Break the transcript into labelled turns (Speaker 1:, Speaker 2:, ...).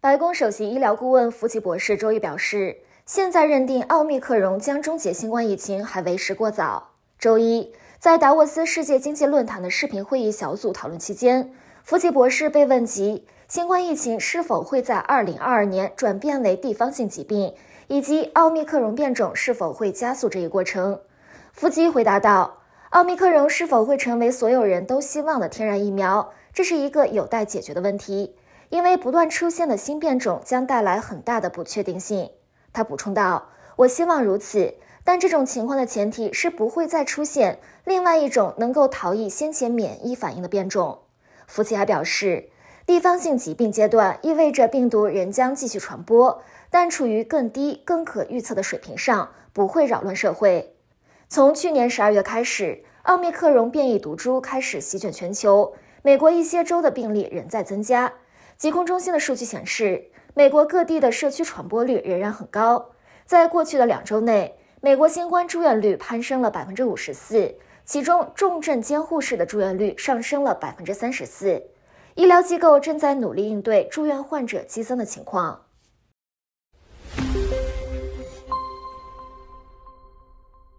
Speaker 1: 白宫首席医疗顾问福奇博士周一表示，现在认定奥密克戎将终结新冠疫情还为时过早。周一，在达沃斯世界经济论坛的视频会议小组讨论期间，福奇博士被问及新冠疫情是否会在2022年转变为地方性疾病，以及奥密克戎变种是否会加速这一过程。福奇回答道：“奥密克戎是否会成为所有人都希望的天然疫苗，这是一个有待解决的问题。”因为不断出现的新变种将带来很大的不确定性，他补充道：“我希望如此，但这种情况的前提是不会再出现另外一种能够逃逸先前免疫反应的变种。”福奇还表示，地方性疾病阶段意味着病毒仍将继续传播，但处于更低、更可预测的水平上，不会扰乱社会。从去年十二月开始，奥密克戎变异毒株开始席卷全球，美国一些州的病例仍在增加。疾控中心的数据显示，美国各地的社区传播率仍然很高。在过去的两周内，美国新冠住院率攀升了百分之五十四，其中重症监护室的住院率上升了百分之三十四。医疗机构正在努力应对住院患者激增的情况。